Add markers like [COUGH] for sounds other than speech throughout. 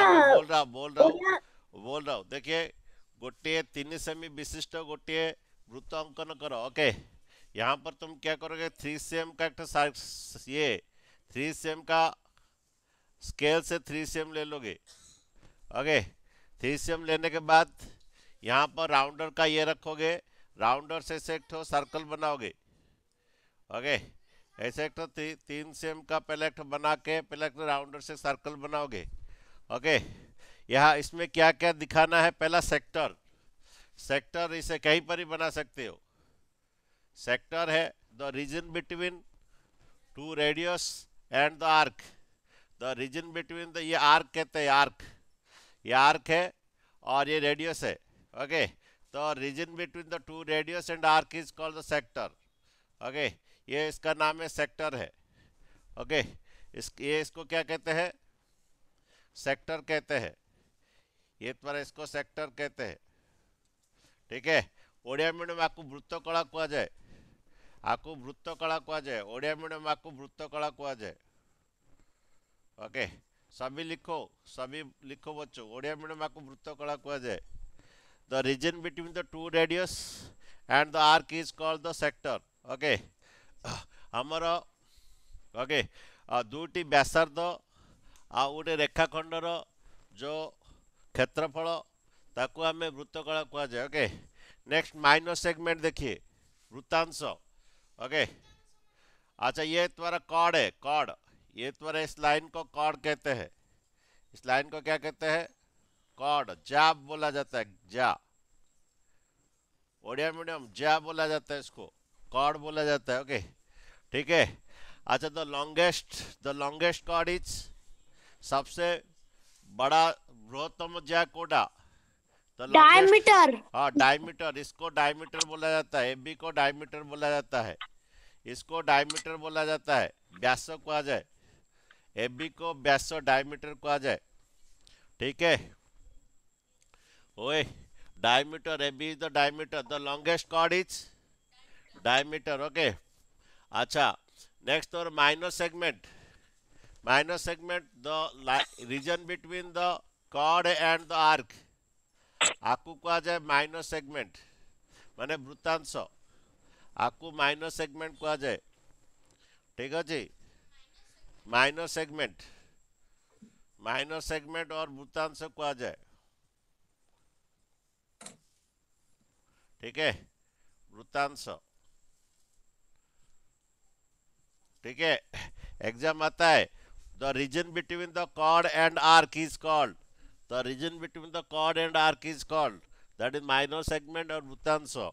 हाँ। बोल रहा बोल रहा बोल रहा देखिए गोटे तीन सेमी विशिष्ट गोटे वृत्त अंकन करो ओके यहाँ पर तुम क्या करोगे थ्री सेम का एक ये थ्री सेम का स्केल से थ्री सेम ले लोगे ओके थ्री सेम लेने के बाद यहाँ पर राउंडर का ये रखोगे राउंडर से ऐसे एक ठो सर्कल बनाओगे ओके ऐसे एक ती, तीन सेम का पहले एक बना के पहले एक राउंडर से सर्कल बनाओगे ओके यहाँ इसमें क्या क्या दिखाना है पहला सेक्टर सेक्टर इसे कहीं पर ही बना सकते हो सेक्टर है the region between two radius and the arc the region between the ये आर्क कहते हैं आर्क ये आर्क है और ये रेडियस है ओके तो region between the two radius and arc is called the sector okay ये इसका नाम है सेक्टर है ओके इस ये इसको क्या कहते हैं सेक्टर कहते हैं ये तुम्हारा इसको सेक्टर कहते हैं ठीक है ओडिया मीडियम आपको वृत्त कला जाए आपको वृत्त कला जाए ओडिया मीडियम आपको वृत्त कला जाए ओके सभी लिखो सभी लिखो बच्चों ओडिया मीडियम आपको वृत्त कला जाए [CLEARS THROAT] the region between the two radius and the arc is called the sector okay ଆମର ओके दुईटी व्यासार्ध गोटे ଗୋଟେ ରେଖାଖଣ୍ଡର क्षेत्रफल କ୍ଷେତ୍ରଫଳ आम ଆମେ ବୃତ୍ତକାଳ जाए ओके नेक्स्ट माइनस सेगमेंट देखिए वृत्तांश ओके अच्छा ये तुम्हारा कॉर्ड है कॉर्ड ये तुम्हारा इस लाइन को कॉर्ड कहते हैं इस लाइन को क्या कहते हैं कॉर्ड जा बोला जाता है जा ओडिया मीडियम जा बोला जाता है इसको कॉर्ड बोला जाता है ओके ठीक है अच्छा the longest the longest chord is सबसे बड़ा बृहत्तम जय कोडा तो डायमीटर हाँ डायमीटर इसको डायमीटर बोला जाता है एम को डायमीटर बोला जाता है इसको डायमीटर बोला जाता है व्यास कहा जाए एम को व्यास डायमीटर कहा जाए ठीक है ओए डायमीटर एम is the diameter the longest chord is diameter okay अच्छा नेक्स्ट और minor segment minor segment the region between the chord and the arc આકુ କୁହାଯାଏ minor segment ମାନେ ବୃତ୍ତାଂଶ ଆକୁ minor segment କୁହାଯାଏ ଠିକ ଅଛି minor segment minor segment और वृत्तांश କୁହାଯାଏ ठीक है वृत्तांश ठीक है एग्जाम आता है The region between the chord and arc is called. The region between the chord and arc is called. That is minor segment or वृत्तांश.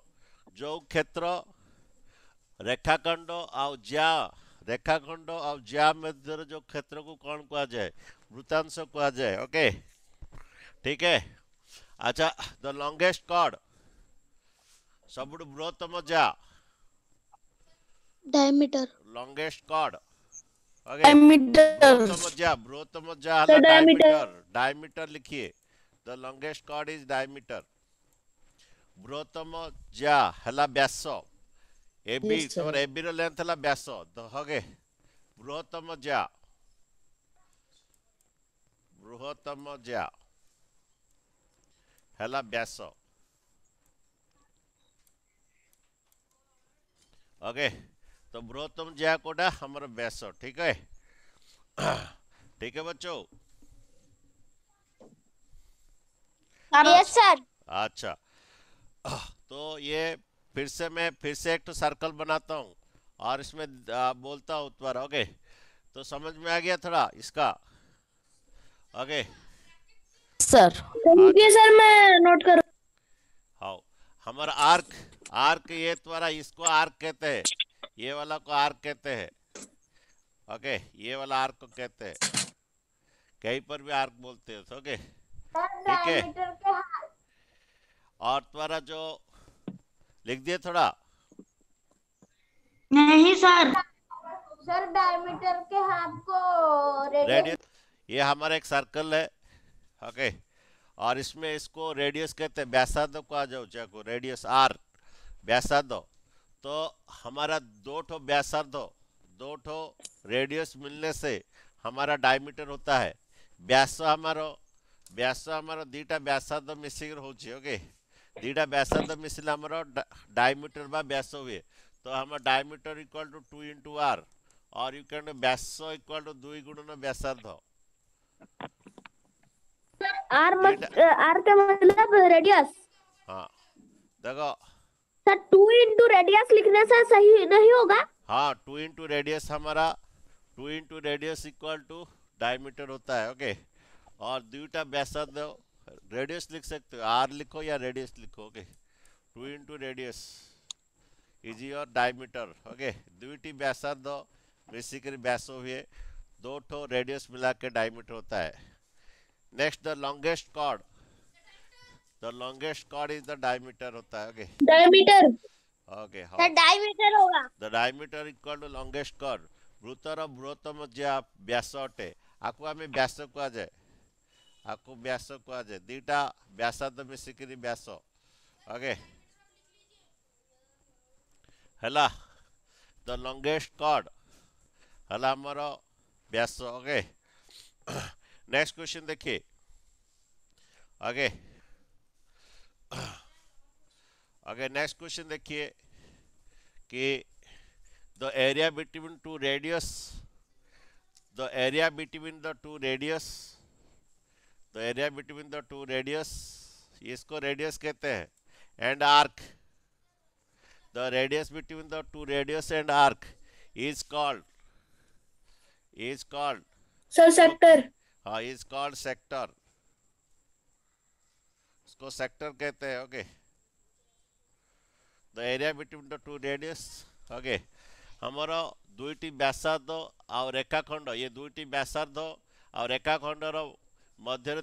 jo क्षेत्र rekhakhand au ज्या rekhakhand au ज्या मध्य jo क्षेत्र ko kon कहा जाए वृत्तांश कहा जाए okay theek hai acha the longest chord sabud बृहत्तम जा diameter longest chord okay. diameter तो मत जा ब्रो तो मत जा so डायमीटर डायमीटर लिखिए the longest chord is diameter ब्रोतम जा हला व्यास एबी तोर एबी रो लेंथ हला व्यास द होगे बृहत्तम जा बृहत्तम जा हला व्यास ओके okay. तो ब्रो जहा जया हमर बैसो ठीक है ठीक है बच्चों सर हाँ, अच्छा।, अच्छा तो ये फिर से मैं फिर से एक तो सर्कल बनाता हूँ और इसमें बोलता हूँ उत्तर ओके तो समझ में आ गया थोड़ा इसका ओके सर सर मैं नोट कर हाँ हमारा आर्क आर्क ये तुम्हारा इसको आर्क कहते हैं ये वाला को आर्क कहते हैं ओके ये वाला आर्क को कहते हैं कहीं पर भी आर्क बोलते हैं ओके ठीक है और तुम्हारा जो लिख दिए थोड़ा नहीं सर सर डायमीटर के हाफ को रेडियस ये हमारा एक सर्कल है ओके और इसमें इसको रेडियस कहते हैं व्यासार्ध को आ जाओ चाहे को रेडियस आर व्यासार्ध तो हमारा दो ठो व्यासार्ध दो ठो रेडियस मिलने से हमारा डायमीटर होता है व्यास हमारो व्यास हमारो दीटा व्यासार्ध मिसिक होके दीटा व्यासार्ध मिसिले हमारो डायमीटर बा व्यास हुए तो हम diameter equal to two into r और यू कैन व्यास इक्वल टू दुई गुणन व्यासार्ध आर मत आर का मतलब रेडियस हाँ देखो सर टू इंटू रेडियस लिखने से सही नहीं होगा हाँ टू इंटू रेडियस हमारा two into radius equal to diameter होता है ओके और दूटा व्यासार्ध रेडियस लिख सकते हो आर लिखो या रेडियस लिखो okay two into radius is your diameter okay दूटी व्यासार्ध बेसिकली व्यासो हुए दो ठो रेडियस मिला के डायमीटर होता है next the longest chord the longest chord is the diameter होता है okay diameter okay the diameter होगा the diameter equal to longest chord ବୃତ୍ତର ବୃହତ୍ତମ ଯିଏ ବ୍ୟାସ ଅଟେ ଆକୁ ଆମେ ବ୍ୟାସ କୁହାଯାଏ ଆକୁ ବ୍ୟାସ କୁହାଯାଏ ଦୁଇଟା ବ୍ୟାସାଦ ମିଶିକିରି ବ୍ୟାସ ଓକେ ହେଲା ଦ ଲଙ୍ଗେଷ୍ଟ କର୍ଡ ହେଲା ଆମର ବ୍ୟାସ ଓକେ ନେକ୍ସଟ କ୍ୱେଶ୍ଚିନ୍ ଦେଖିଏ ଓକେ [CLEARS THROAT] अगर नेक्स्ट क्वेश्चन देखिए कि the area between two radius the area between the two radius the area between the two radius इसको रेडियस कहते हैं and arc the radius between the two radius and arc is called is called sector हाँ is called sector इसको sector कहते हैं okay the area between the two radius okay हमारो दुईट व्यासार्ध आ रेखाखंड ये दुईट व्यासार्ध आ रेखाखंडर मध्य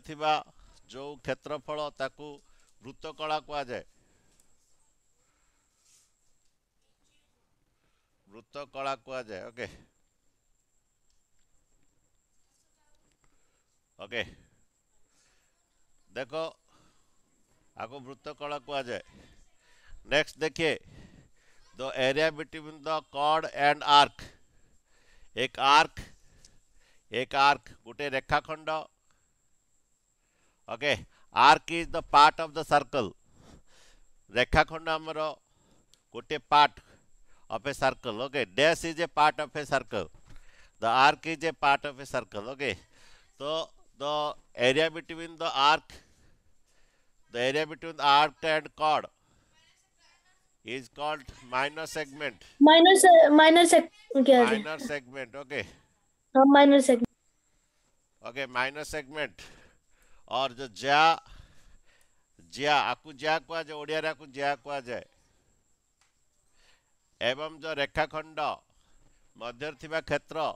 जो क्षेत्रफल वृत्तकला कह जाए वृत्तकला कह जाए ओके ओके देखो आपको मृतकला कहुए नेक्स्ट देखिए the area between the chord and arc एक आर्क एक आर्क गोटे रेखाखंड okay arc is the part of the circle रेखाखंड आमर गोटे part of a circle okay dash is a part of a circle the arc is a part of a circle okay तो the area between the arc The area between arc and chord is called minor segment. Minor minor seg क्या Minor segment, okay. हाँ minor segment. Okay, minor segment. और जो जा ज्या आपको जा कुआ जाए ओडिया रे आपको जा कुआ जाए एवं जो रेखाखंड मध्य थिबा क्षेत्र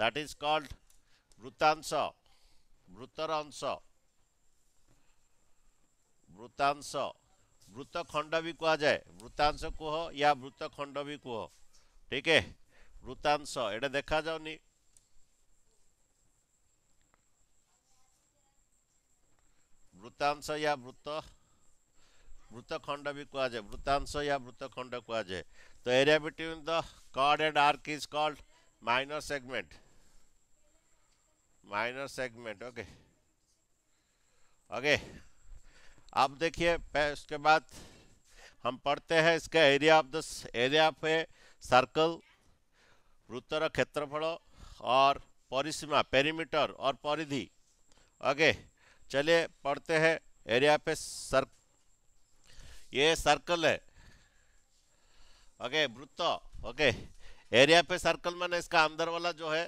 दैट इज कॉल्ड वृत्तांश वृत्तर अंश वृत्तांश भी ବୃତ୍ତାଂଶ ବୃତ୍ତଖଣ୍ଡ ବି କୁହାଯାଏ ବୃତ୍ତାଂଶ କୁହ ୟା ବୃତ୍ତଖଣ୍ଡ ବି କୁହ ଠିକେ ବୃତ୍ତାଂଶ ଏଇଟା ଦେଖାଯାଉନି ବୃତ୍ତାଂଶ ୟା वृत्त वृत्तखंड भी कह जाए वृत्तांश या वृत्तखंड जाए तो area between the chord and arc is called minor segment minor segment okay okay आप देखिए इसके बाद हम पढ़ते हैं इसका area of the area of a circle वृत्तर क्षेत्रफल और परिसीमा पेरीमीटर और परिधि ओके चलिए पढ़ते हैं एरिया पे सर ये सर्कल है ओके वृत्त ओके एरिया पे सर्कल मैंने इसका अंदर वाला जो है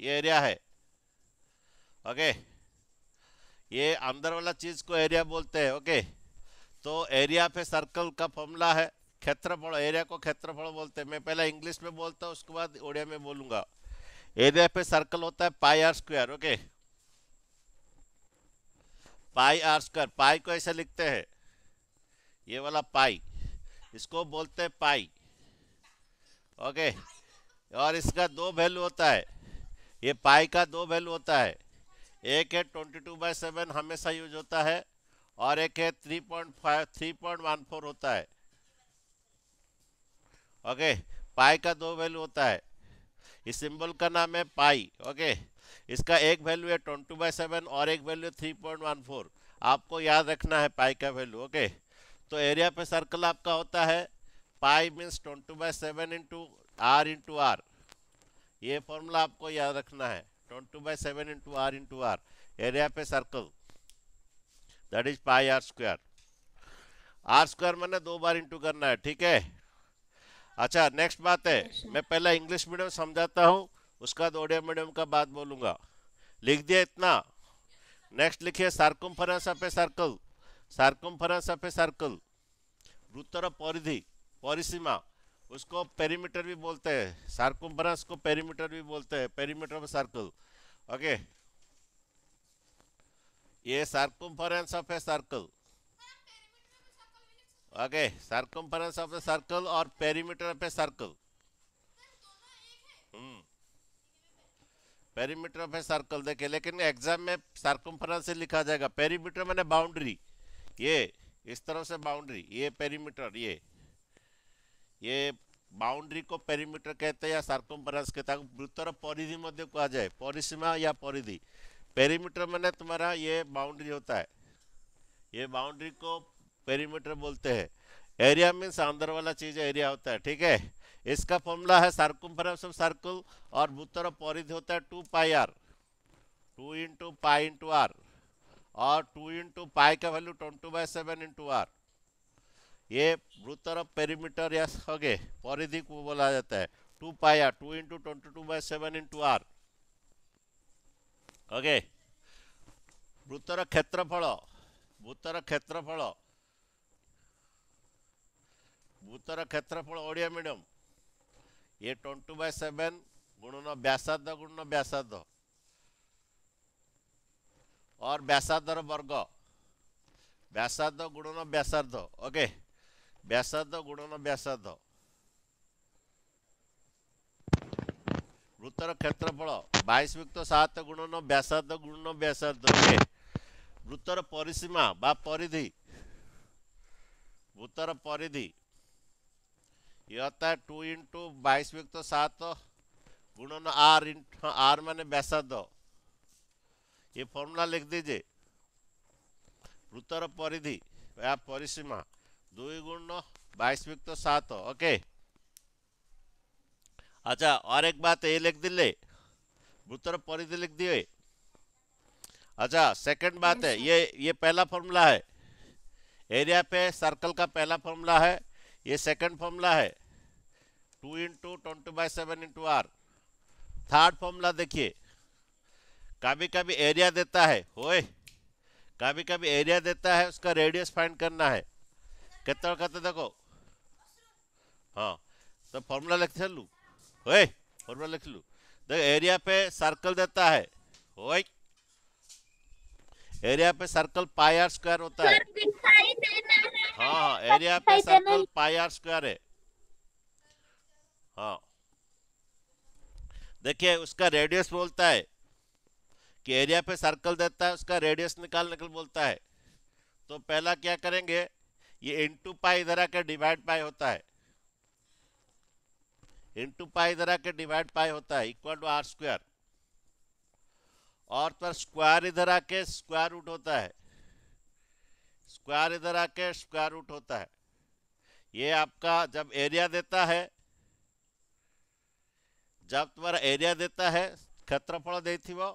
ये एरिया है ओके ये अंदर वाला चीज़ को एरिया बोलते हैं ओके तो एरिया पे सर्कल का फॉर्मूला है क्षेत्रफल एरिया को क्षेत्रफल बोलते हैं मैं पहले इंग्लिश में बोलता हूँ उसके बाद ओडिया में बोलूंगा एरिया पे सर्कल होता है pi r square okay pi r square pi को ऐसे लिखते हैं ये वाला पाई इसको बोलते हैं पाई ओके और इसका दो वैल्यू होता है ये पाई का दो वैल्यू होता है एक है ट्वेंटी टू बाई सेवन हमेशा यूज होता है और एक है three point five three point one four होता है ओके पाई का दो वैल्यू होता है इस सिंबल का नाम है पाई ओके इसका एक वैल्यू है ट्वेंटी बाई सेवन और एक value three point one four आपको याद रखना है पाई का वैल्यू ओके तो एरिया पे सर्कल आपका होता है pi means twenty by seven into r into r ये फॉर्मूला आपको याद रखना है on 2 by 7 into r into r area of a circle that is pi r square r square मैंने दो बार इंटू करना है ठीक है अच्छा नेक्स्ट बात है मैं पहले इंग्लिश मीडियम समझाता हूँ उसका ओडिया मीडियम का बात बोलूँगा लिख दिया इतना नेक्स्ट लिखिए सार्कुम फरस ऑफ ए सर्कल सार्कुम फरस ऑफ ए सर्कल वृत्तर परिधि परिसीमा उसको पेरीमीटर भी बोलते हैं सार्कुम्बरस को पेरीमीटर भी बोलते हैं पेरीमीटर ऑफ सर्कल ओके ये circumference of a circle okay circumference of a circle और perimeter of a circle perimeter of a circle देखे लेकिन एग्जाम में सार्कुम्फरेंस से लिखा जाएगा पेरीमीटर मैंने बाउंड्री ये इस तरह से बाउंड्री ये पेरीमीटर ये ये बाउंड्री को पेरीमीटर कहते हैं या सार्कोमफरेंस कहते हैं वृत्तर परिधि मध्य कहा जाए परिसीमा या परिधि पेरीमीटर मैंने तुम्हारा ये बाउंड्री होता है ये बाउंड्री को पेरीमीटर बोलते हैं एरिया मीन्स अंदर वाला चीज एरिया होता है ठीक है इसका फॉर्मूला है सार्कुमफरेंस ऑफ सर्कल और वृत्तर परिधि होता है two pi r two into pi into r और टू इंटू पाई का value twenty by seven into r ये ब्रूतर पेरीमीटर या सगे परिधि को बोला जाता है two pi two into twenty two by seven into r okay वृत्तर क्षेत्रफल वृत्तर क्षेत्रफल वृत्तर क्षेत्रफल ओडिया मीडियम ये ट्वेंटी बाय सेवेन गुणन व्यासार्ध गुणन व्यासार्ध और व्यासार्धर वर्ग व्यासार्ध गुणन व्यासार्ध ओके okay. ବ୍ୟାସାର୍ଦ୍ଧ ଗୁଣନ ବ୍ୟାସାର୍ଦ୍ଧ ବୃତ୍ତର କ୍ଷେତ୍ରଫଳ ବାଇଶ ବ୍ୟକ୍ତ ସାତ ଗୁଣନ ବ୍ୟାସାର୍ଦ୍ଧ ଗୁଣନ ବ୍ୟାସାର୍ଦ୍ଧ ବୃତ୍ତର ପରିସୀମା ବା ପରିଧି ବୃତ୍ତର ପରିଧି ୟଥା ଟୁ ଇଣ୍ଟୁ ବାଇଶ ବ୍ୟକ୍ତ ସାତ ଗୁଣନ ଆର୍ ଇଣ୍ଟୁ ଆର୍ ମାନେ ବ୍ୟାସାର୍ଦ୍ଧ ଏ ଫର୍ମୁଲା ଲେଖିଦେଇ ଯେ ବୃତ୍ତର ପରିଧି ବା ପରିସୀମା गुण গুণ बाईस युक्त सात ओके अच्छा और एक बात ये लिख दिले उत्तर परिधि लिख दिए अच्छा सेकंड बात है ये ये पहला फॉर्मूला है एरिया पे सर्कल का पहला फॉर्मूला है ये सेकंड फॉर्मूला है two into twenty by seven into r third formula देखिए कभी कभी एरिया देता है ओए कभी कभी एरिया देता है उसका रेडियस फाइंड करना है कत କେତେ हाँ तो फॉर्मूला लिख सारू ओए फॉर्मूला लिख लू देख एरिया पे सर्कल देता है ओए एरिया पे सर्कल पाई आर स्क्वायर होता है हाँ हाँ एरिया पे सर्कल पाई आर स्क्वायर है हाँ देखिए उसका रेडियस बोलता है कि एरिया पे सर्कल देता है उसका रेडियस निकाल निकल बोलता है तो पहला क्या करेंगे ये इंटू पाई इधर आके डिवाइड पाई होता है इंटू पाई जरा के डिवाइड पाई होता है इक्वल टू आर स्क्वायर और पर स्क्वायर इधर आके स्क्वायर रूट होता है स्क्वायर इधर आके स्क्वायर रूट होता है ये आपका जब एरिया देता है जब तुम्हारा एरिया देता है क्षेत्रफल देव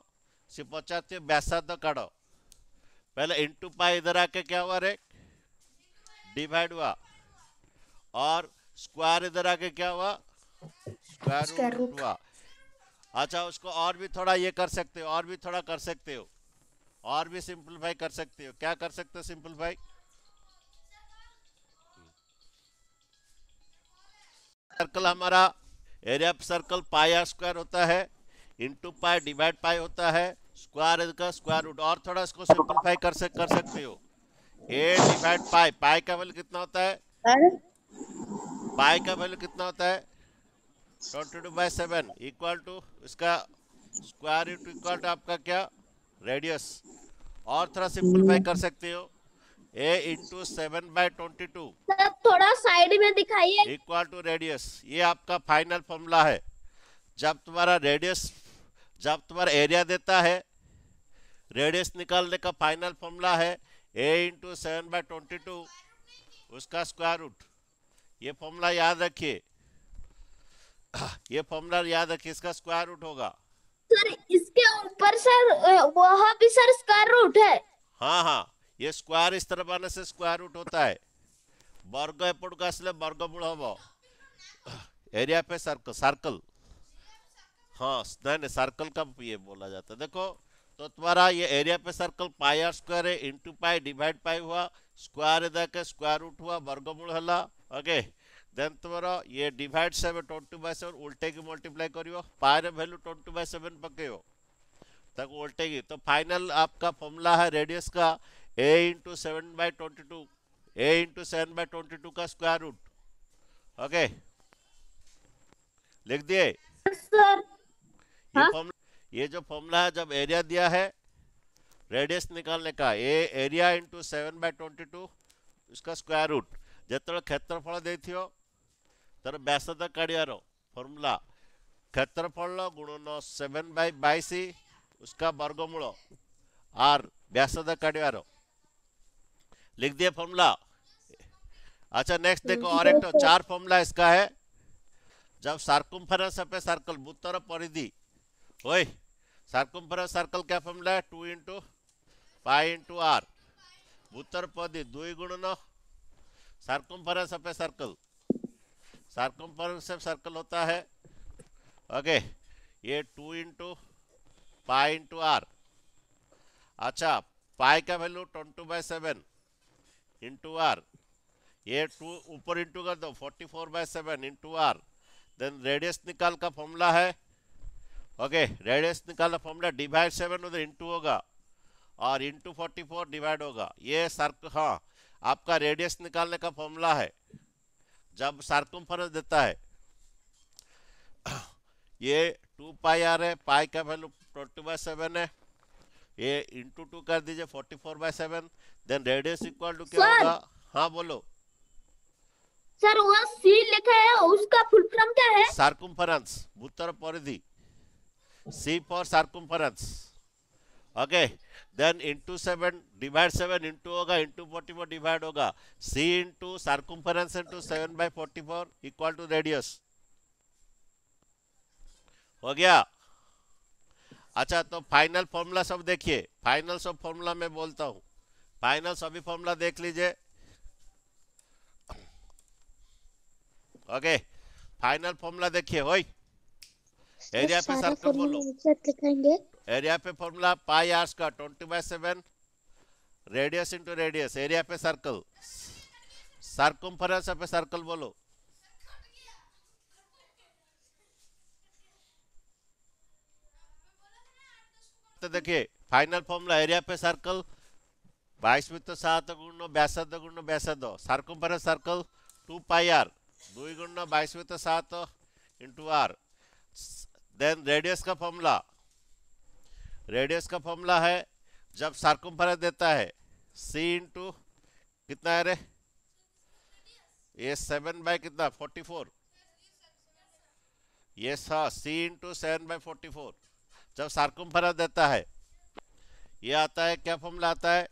से पचास व्यासार्ध काढ़ पहले इंटू पाई इधर आके क्या हुआ रे डिवाइड हुआ और स्क्वायर इधर आके क्या हुआ स्क्वायर रूट हुआ अच्छा उसको और भी थोड़ा ये कर सकते हो और भी थोड़ा कर सकते हो और भी सिंप्लीफाई कर सकते हो क्या कर सकते हो सिंपलीफाई सर्कल हमारा area of circle pi r square होता है इंटू पाई डिवाइड पाई होता है स्क्वायर का स्क्वायर रूट और थोड़ा इसको सिंप्लीफाई कर, सक, कर सकते हो एट डिवाइड पाई पाई का वैल्यू कितना होता है पाई का वैल्यू कितना होता है twenty two by seven equal to इसका स्क्वायर रूट इक्वल टू आपका क्या रेडियस और थोड़ा सिंपलीफाई कर सकते हो A into seven by twenty two थोड़ा साइड में दिखाइए इक्वल टू रेडियस ये आपका फाइनल फॉर्मूला है जब तुम्हारा रेडियस जब तुम्हारा एरिया देता है रेडियस निकालने का फाइनल फॉर्मूला है A into seven by twenty two उसका स्क्वायर रूट ये फॉर्मूला याद रखिए ये फॉर्मूला याद रखिए इसका स्क्वायर रूट होगा सर इसके ऊपर सर वहाँ भी सर स्क्वायर रूट है हाँ हाँ ये स्क्वायर इस तरफ आने से स्क्वायर रूट होता है वर्ग एपटक वर्ग बुढ़ हम एरिया पे सर्कल सर्कल हाँ नहीं नहीं सर्कल का ये बोला जाता है देखो तो तुम्हारा ये एरिया पे सर्कल पाई आर स्क्वायर है इंटू पाई डिवाइड पाई हुआ स्क्वायर इधर के स्क्वायर रूट हुआ वर्गमूल हला ओके देन तुम ये divide seven twenty by seven उल्टे की मल्टीप्लाई कर पाए भैल्यू ट्वेंटी बै सेवन पके हो तक उल्टे की तो फाइनल आपका फॉर्मूला है रेडियस का A into seven by twenty two A into seven by twenty two का स्क्वायर रूट ओके लिख दिए ये फॉर्मूला हाँ? ये जो फॉर्मूला है जब एरिया दिया है रेडियस निकालने का A area into seven by twenty two इसका स्क्वायर रूट जो क्षेत्रफल दे तर व्यासद काढ़ार फर्मूला क्षेत्रफल गुण न सेवेन बै बैश उसका वर्गमूल आर व्यासद काढ़ार लिख दिए फर्मूला अच्छा नेक्स्ट हम्म, देखो और एक तो चार फॉर्मूला इसका है जब सार्कुमफेरेंस ऑफ सर्कल बुतर परिधि ओए सार्कुम्फरेंस सर्कल क्या फॉर्मूला है two into pi into r भूतरपदी दुई गुणन circumference of a circle circumference of circle होता है ओके ये two into pi into r अच्छा पाई का value twenty by seven into r ये टू ऊपर इंटू कर दो forty four by seven into r then radius निकाल का फॉर्मूला है ओके रेडियस निकालना फॉर्मूला डिवाइड सेवन उधर इंटू होगा और इंटू फोर्टी फोर डिवाइड होगा ये सर्क हाँ आपका रेडियस निकालने का फॉर्मूला है जब सार्कुम देता है [COUGHS] ये टू पाई आ रहे पाई का वैल्यू ट्वेंटी बाई सेवन है ये इंटू टू कर दीजिए forty four by seven then radius equal to क्या होगा हाँ बोलो सर वहाँ सी लिखा है उसका फुल फॉर्म क्या है सार्कुम्फरेंस भूतर परिधि C for circumference. Okay. Then into seven divide seven into होगा into forty four divide होगा C into circumference into seven by forty four equal to radius. हो गया अच्छा तो फाइनल फॉर्मूला सब देखिए फाइनल सब फॉर्मूला मैं बोलता हूँ फाइनल सभी फॉर्मूला देख लीजिए ओके फाइनल फॉर्मूला देखिए वही एरिया पे सर्कल बोलो एरिया पे फॉर्मूला पाई आर का twenty by seven radius into radius area पे सर्कल सर्कम्फरेंस पे सर्कल बोलो तो देखिए फाइनल फॉर्मूला एरिया पे सर्कल बाईस में सात गुण ब्यासद गुण ब्यासद circumference circle two pi r दुई गुण बाईस में सात इंटू आर देन रेडियस का फॉर्मूला रेडियस का फॉर्मूला है जब सार्कुमफरेंस देता है सी इंटू कितना है रे ये सेवन बाय कितना फोर्टी फोर ये हाँ c into seven by forty four जब सार्कुमफरेंस देता है ये आता है क्या फॉर्मूला आता है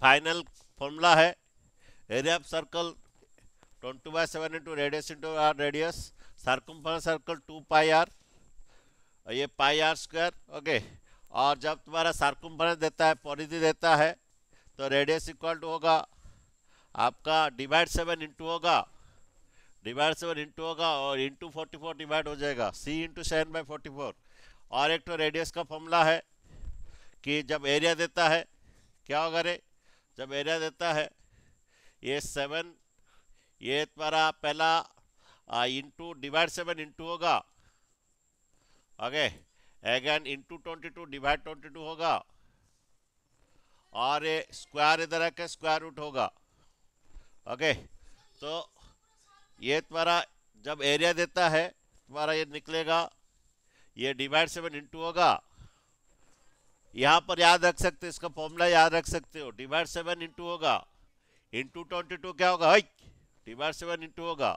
फाइनल फॉर्मूला है area of circle twenty 2 seven into radius into r radius सर्कम circumference circle two pi r ये पाई आर स्क्वायर ओके और जब तुम्हारा सर्कम्फ्रेंस देता है परिधि देता है तो रेडियस इक्वल टू होगा आपका डिवाइड सेवन इंटू होगा डिवाइड सेवन इंटू होगा और इंटू फोर्टी फोर डिवाइड हो जाएगा c into seven by forty four और एक तो रेडियस का फॉर्मूला है कि जब एरिया देता है क्या होगा रे जब एरिया देता है ये सेवन ये तुम्हारा पहला इंटू डिवाइड सेवन इंटू होगा okay again into twenty two divide twenty two होगा और ये स्क्वायर इधर आके स्क्वायर रूट होगा ओके तो ये तुम्हारा जब एरिया देता है तुम्हारा ये निकलेगा ये डिवाइड सेवन इंटू होगा यहाँ पर याद रख सकते हो इसका फॉर्मूला याद रख सकते हो डिवाइड सेवन इंटू होगा इंटू ट्वेंटी टू क्या होगा भाई टी बार सेवन इंटू होगा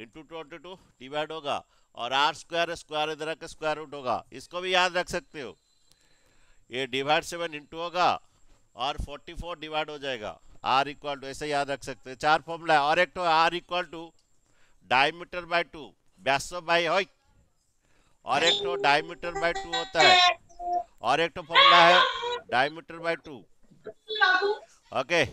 इंटू टू इंटू टू टी बार होगा और आर स्क्वायर स्क्वायर इधर का स्क्वायर रूट होगा इसको भी याद रख सकते हो ये डिवाइड सेवन इंटू होगा और फोर्टी फोर डिवाइड हो जाएगा आर इक्वल टू ऐसे याद रख सकते हो चार फॉर्मूला है और एक तो r equal to diameter by two व्यास बाई हो और एक तो डायमीटर बाय टू होता है और एक तो फॉर्मूला है diameter by two okay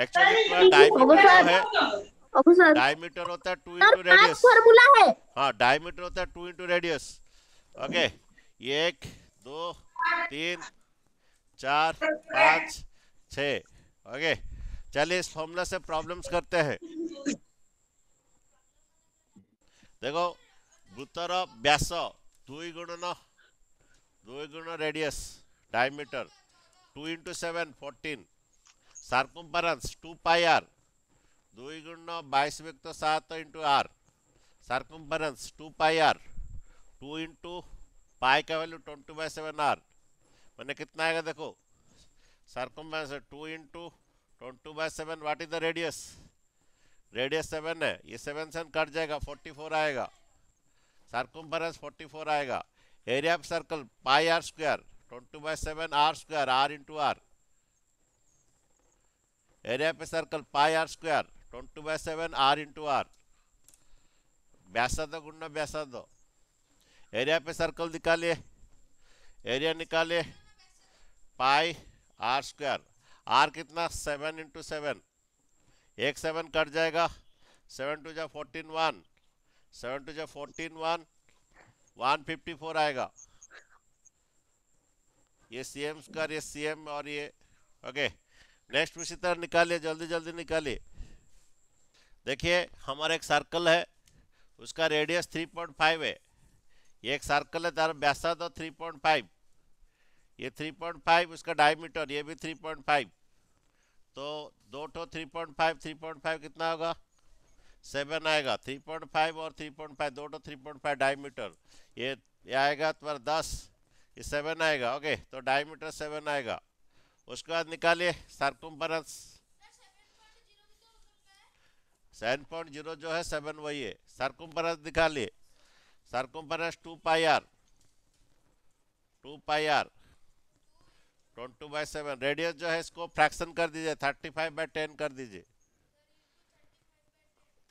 actually diameter है डायमीटर होता है टू इंटू रेडियस हाँ डायमीटर होता है टू इंटू रेडियस ओके एक दो तीन चार पाँच छ ओके चलिए इस फॉर्मूला से प्रॉब्लम्स करते हैं देखो वृत्तर व्यास दुई गुणन दुई गुण radius diameter two into seven fourteen circumference two pi r दुई गुण बाईस व्यक्त सात into r circumference two pi r two into pi का value twenty by seven r मैंने कितना आएगा देखो circumference two into twenty by seven what is the radius radius seven है ये सेवन सेवन कट जाएगा फोर्टी फोर आएगा circumference forty four आएगा area of circle pi r square twenty by seven r square r into r area पे circle pi r square square 20 seven r into r r व्यासार्ध गुणा व्यासार्ध area पे circle निकालिए area निकालिए pi r square r कितना seven into seven एक seven cut जाएगा सेवन टू जा फोर्टीन वन सेवन टू जा fourteen one one fifty four आएगा ये सी एम स्क्वायर ये सी एम और ये ओके okay. नेक्स्ट उसी तरह निकालिए जल्दी जल्दी निकालिए देखिए हमारा एक सर्कल है उसका रेडियस 3.5 है ये एक सर्कल है तरह व्यासा तो 3.5 ये 3.5 उसका डायमीटर ये भी 3.5 तो दो टो 3.5 3.5 कितना होगा सेवन आएगा 3.5 और 3.5 दो टो 3.5 डायमीटर ये, ये आएगा तुम्हारा तो दस ये सेवन आएगा ओके तो डायमीटर सेवन आएगा उसके बाद निकालिए सार्कुम बरस सेवन पॉइंट जीरो जो है सेवन वही है सार्कुम बरस निकालिए circumference two pi r two pi r twenty by seven radius जो है इसको फ्रैक्शन कर दीजिए थर्टी फाइव बाई टेन कर दीजिए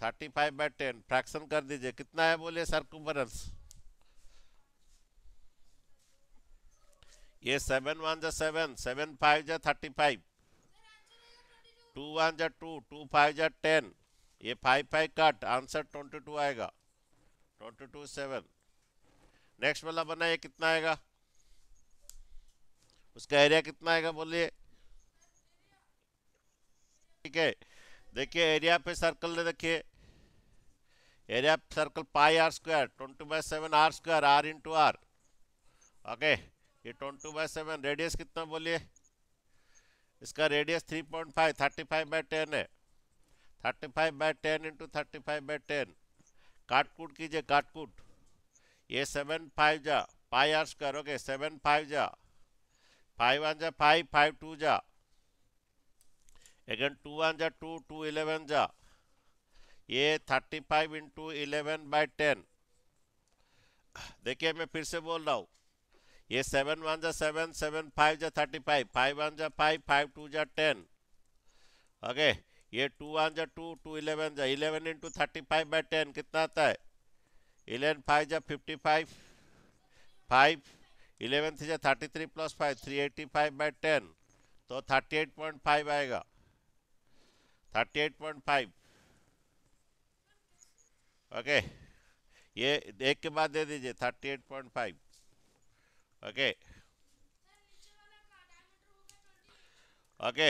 thirty five by ten fraction कर दीजिए कितना है बोलिए सर्कुमरेंस ये सेवन वन जा सेवन सेवन फाइव जा थर्टी फाइव टू वन जा टू टू फाइव जा टेन ये five five cut answer twenty two आएगा ट्वेंटी टू सेवन नेक्स्ट वाला बना ये कितना आएगा उसका एरिया कितना आएगा बोलिए ठीक है देखिए एरिया पे सर्कल ले देखिए area circle pi r square twenty by seven r square r into r okay ये twenty two by seven radius कितना बोलिए इसका radius three point five thirty five by ten है thirty five by ten into thirty five by ten काटकूट कीजिए काटकूट ये seven five जा पाई आर्स करोगे ओके सेवन फाइव जा फाइव वन जा फाइव फाइव टू जा अगेन टू वन जा टू टू इलेवन जा ये thirty five into eleven by ten देखिए मैं फिर से बोल रहा हूँ ये सेवन वन जा सेवन सेवन फाइव जा थर्टी फाइव फाइव वन जा फाइव फाइव टू जा टेन ओके ये टू वन जा टू टू इलेवन जा eleven into thirty five by ten कितना आता है इलेवन फाइव जा fifty five five eleven three जा thirty three plus five three eighty five by ten तो थर्टी एट पॉइंट फाइव आएगा thirty eight point five okay ये एक के बाद दे दीजिए thirty eight point five okay okay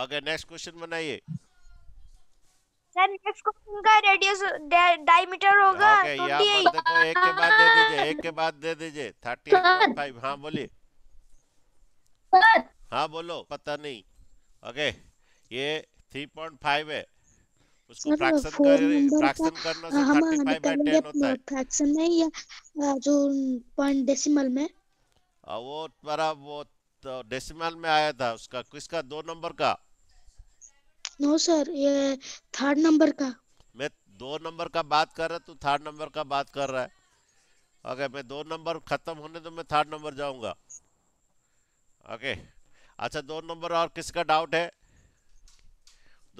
okay next question बनाइए सर नेक्स्ट क्वेश्चन का रेडियस डायमीटर होगा ओके एक के बाद दे दीजिए एक के बाद दे दीजिए हां बोलिए सर हाँ बोलो पता नहीं ओके ये 3.5 है उसको फ्रैक्शन कर फ्रैक्शन करना बाय तो 10 होता है फ्रैक्शन नहीं या जो पॉइंट डेसिमल में वो तुम्हारा वो तो डेसिमल में आया था उसका किसका दो नंबर का नो सर ये थर्ड नंबर का मैं दो नंबर का बात कर रहा तू थर्ड नंबर का बात कर रहा है ओके मैं दो नंबर खत्म होने तो मैं थर्ड नंबर जाऊंगा ओके अच्छा दो नंबर और किसका डाउट है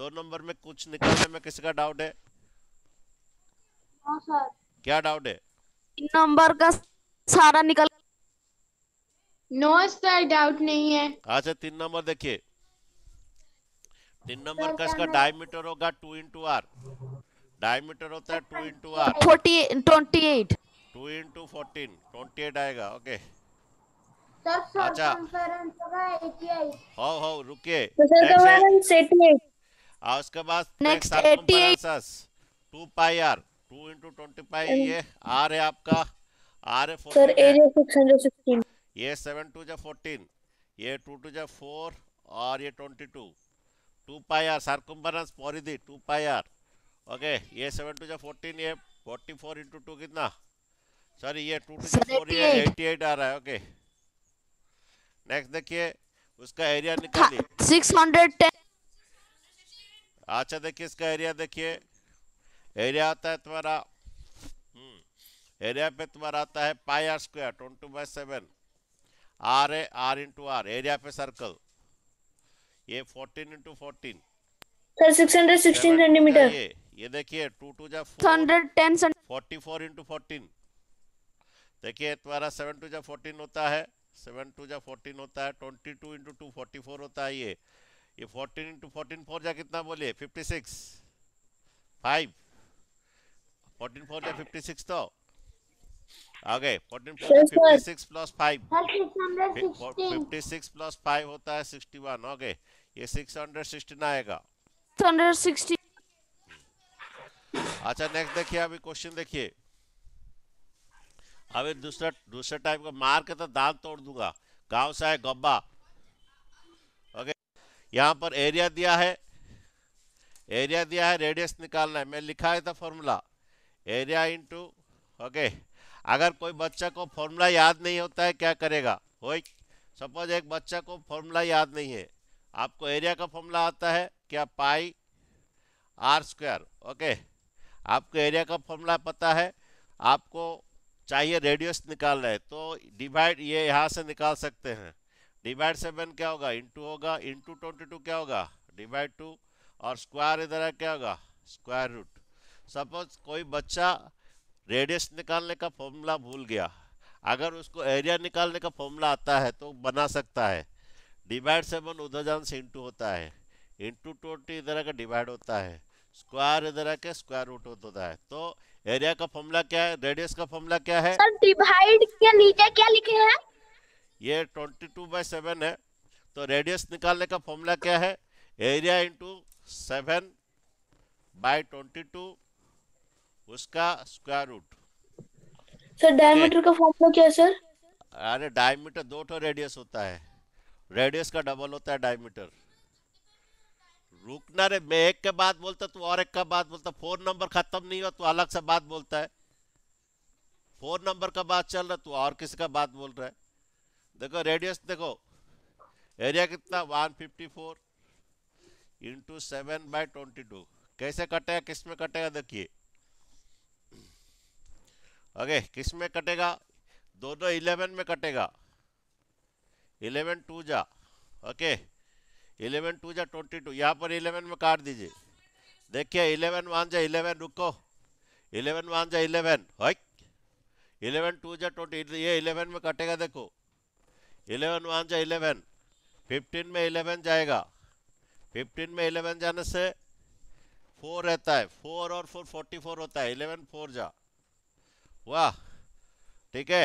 दो नंबर में कुछ निकालने में किसी का डाउट है सर हाँ, क्या डाउट है नंबर का सारा निकल नो सर डाउट नहीं है अच्छा तीन नंबर देखिए तीन नंबर का इसका डायमीटर होगा टू इंटू आर डायमीटर होता है two into r forty twenty eight two into fourteen twenty eight आएगा ओके अच्छा हो हो रुके और उसके बाद next 88 2 pi r two into twenty pi ये आर है आपका आर सर ये सेवन टू जा फोर्टीन ये टू टू जा फोर और ये twenty two two pi r circumference पौरिधि टू पाई आर ओके ये सेवन टू जा फोर्टीन ये फोर्टी फोर इंटू टू कितना सॉरी ये टू टू जा फोर ये एट्टी एट आ रहा है ओके नेक्स्ट देखिए उसका एरिया निकालिए सिक्स हंड्रेड टेन अच्छा देखिए इसका एरिया देखिए एरिया आता है तुम्हारा एरिया हम्म, पे तुम्हारा आता है pi r square twenty by seven r ए आर इंटू आर एरिया पे सर्कल ये fourteen into fourteen sir centimetre ये ये देखिए टू टू जा फोर्टी फोर इंटू फोर्टीन देखिए तुम्हारा सेवन टू जा फोर्टीन होता है सेवन टू जा फोर्टीन होता है twenty two into two forty four होता है ये ये फोर्टीन इंटू फोर्टीन फोर जा कितना बोलिए fifty six five fourteen four जा फिफ्टी सिक्स तो आगे गए fourteen four fifty six plus five fifty six plus five होता है सिक्सटी वन ओके ये सिक्स हंड्रेड सिक्सटीन आएगा अच्छा नेक्स्ट देखिए अभी क्वेश्चन देखिए अभी दूसरा दूसरे टाइप का मार के तो दांत तोड़ दूंगा गांव से है गब्बा ओके यहाँ पर एरिया दिया है एरिया दिया है रेडियस निकालना है मैं लिखा है था फॉर्मूला एरिया इंटू ओके अगर कोई बच्चा को फॉर्मूला याद नहीं होता है क्या करेगा वही सपोज एक बच्चा को फॉर्मूला याद नहीं है आपको एरिया का फॉर्मूला आता है क्या पाई आर स्क्वायर ओके आपको एरिया का फॉर्मूला पता है आपको चाहिए रेडियस निकालना है तो डिवाइड ये यहाँ से निकाल सकते हैं डिवाइड सेवन क्या होगा इंटू होगा इंटू ट्वेंटी टू क्या होगा डिवाइड टू और स्क्वायर इधर है क्या होगा स्क्वायर रूट सपोज कोई बच्चा रेडियस निकालने का फॉर्मूला भूल गया अगर उसको एरिया निकालने का फॉर्मूला आता है तो बना सकता है डिवाइड सेवन उधर जान से इंटू होता है इंटू ट्वेंटी इधर आकर डिवाइड होता है स्क्वायर इधर आके स्क्वायर रूट होता है तो एरिया का फॉर्मूला क्या है रेडियस का फॉर्मूला क्या है सर डिवाइड के नीचे क्या लिखे हैं ये 22 टू बाई सेवन है तो रेडियस निकालने का फॉर्मूला क्या है area into seven by twenty two उसका स्क्वायर रूट सर डायमीटर का फॉर्मूला क्या है सर अरे डायमीटर दो तो रेडियस होता है रेडियस का डबल होता है डायमीटर रुकना रे मैं एक के बाद बोलता तू और एक का बात बोलता फोन नंबर खत्म नहीं हुआ तू अलग से बात बोलता है फोन नंबर का बात चल रहा तू और किसी का बात बोल रहा है देखो रेडियस देखो एरिया कितना 154 fifty four into seven by twenty two कैसे कटेगा किस में कटेगा देखिए ओके किस में कटेगा दोनों इलेवन में कटेगा इलेवन टू जा ओके इलेवन टू जा ट्वेंटी टू यहाँ पर इलेवन में काट दीजिए देखिए इलेवन वन जा इलेवन रुको इलेवन वन जा इलेवन ओके इलेवन टू जा ट्वेंटी ये इलेवन में कटेगा देखो इलेवन वन जा इलेवन फिफ्टीन में इलेवन जाएगा फिफ्टीन में इलेवन जाने से फोर रहता है फोर और फोर फोर्टी फोर होता है इलेवन फोर जा वाह ठीक है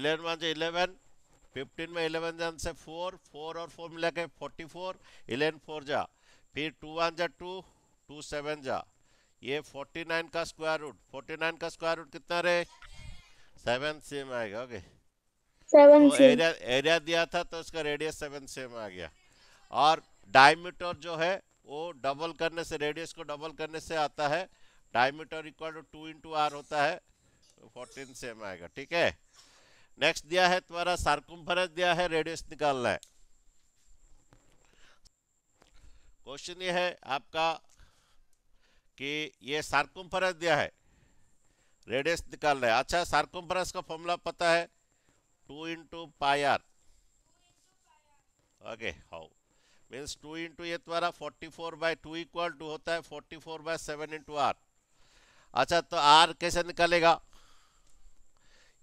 इलेवन वन जा इलेवन फिफ्टीन में इलेवन जाने से फोर फोर और फोर मिला के फोर्टी फोर इलेवन फोर जा फिर टू वन जा टू टू सेवन जा ये फोर्टी नाइन का स्क्वायर रूट फोर्टी नाइन का स्क्वायर रूट कितना रहे सेवन सेम आएगा ओके okay. सेवन तो एरिया एरिया दिया था तो उसका रेडियस सेवन सेम आ गया और डायमीटर जो है वो डबल करने से रेडियस को डबल करने से आता है diameter equal to two into r होता है फोर्टीन तो सेम आएगा ठीक है नेक्स्ट दिया है तुम्हारा सार्कुम दिया है रेडियस निकालना है क्वेश्चन ये है आपका कि ये सार्कुम दिया है रेडियस निकालना है अच्छा सार्कुम का फॉर्मूला पता है 2 into pi r okay how means 2 into ये तुम्हारा 44 by 2 equal to होता है 44 by 7 into r अच्छा तो r कैसे निकालेगा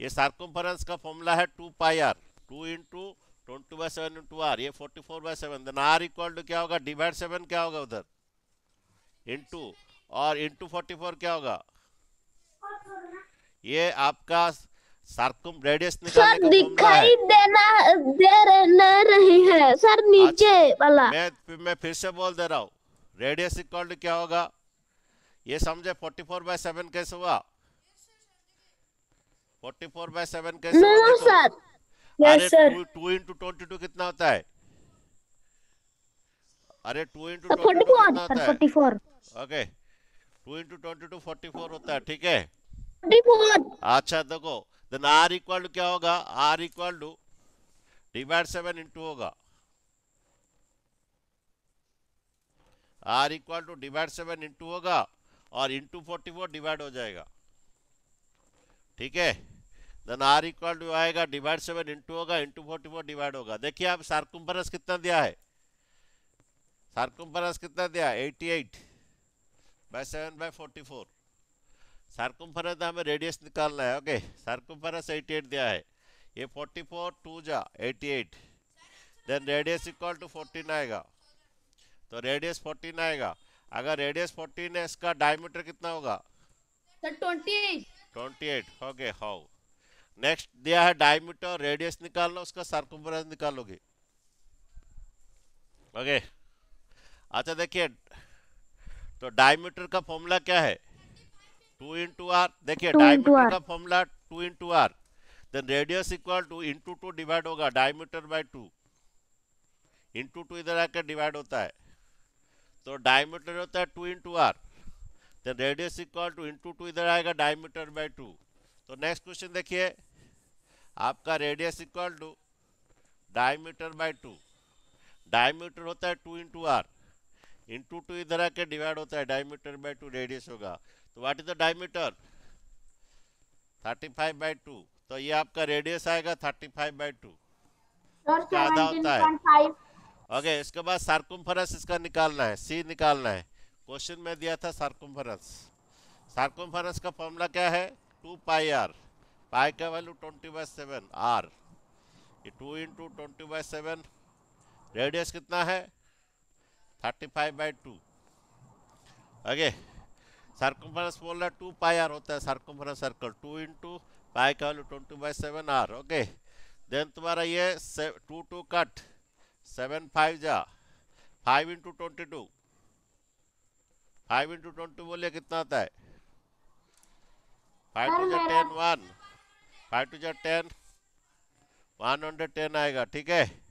ये सार्कोम्फरेंस का फॉर्मूला है 2 पाई r 2 into 20 by 7 into r ये 44 by 7 then r equal to क्या होगा डिवाइड 7 क्या होगा उधर into और into 44 क्या होगा ये आपका सार्थकुम रेडियस निकालने का दिखाई देना दे रहना रहे हैं सर नीचे वाला मैं मैं फिर से बोल दे रहा हूँ रेडियस इक्वल टू क्या होगा ये समझे 44 बाय 7 कैसे हुआ 44 बाय 7 कैसे नो तो? सर यस सर 2 इनटू 22 कितना होता है अरे 2 इनटू 22 कितना होता है 44 ओके 2 इनटू 22 44 होता है ठीक है अच्छा देखो देन आर इक्वल टू क्या होगा r equal to divide seven into होगा r equal to divide seven into होगा और इंटू फोर्टी फोर डिवाइड हो जाएगा ठीक है देन आर इक्वल टू आएगा डिवाइड सेवन इंटू होगा इंटू फोर्टी फोर डिवाइड होगा देखिए आप सार्कुम्परस कितना दिया है सार्कुम्परस कितना दिया eighty eight by seven by forty four circumference हमें रेडियस निकालना है ओके एटी 88 दिया है ये 44 फोर टू जा eighty then radius equal to 14 आएगा तो रेडियस 14 आएगा अगर रेडियस 14 है इसका डायमीटर कितना होगा twenty eight okay how next दिया है डायमीटर रेडियस निकाल लो उसका सार्कुमफरस निकालोगे ओके अच्छा देखिए तो डायमीटर का फॉर्मूला क्या है टू इंटू आर देखिए डायमीटर का formula two into r then radius equal to into two divide होगा diameter by two into two इधर आकर डिवाइड होता है तो डायमीटर होता है two into r then radius equal to into two इधर आएगा डायमीटर बाय टू तो नेक्स्ट क्वेश्चन देखिए आपका radius equal to diameter by two diameter होता है two into r into two इधर आके डिवाइड होता है डायमीटर बाय टू रेडियस होगा तो what is the diameter 35 five by two तो ये आपका रेडियस आएगा 35 फाइव बाई टू आधा होता है ओके okay, इसके बाद सार्कुम इसका निकालना है सी निकालना है क्वेश्चन में दिया था सार्कुम सार्कुमफरेंस का फॉर्मूला क्या है टू पाई आर पाई का value twenty by seven r ये two into twenty by seven radius कितना है thirty five by two okay बोल रहा है टू पाई आर होता है circumference circle two into pi का value twenty by seven r okay then तुम्हारा ये two two cut seven five जा five into twenty two five into twenty बोलिए कितना आता है फाइव टू जो टेन वन फाइव टू जो टेन वन हंड्रेड टेन आएगा ठीक है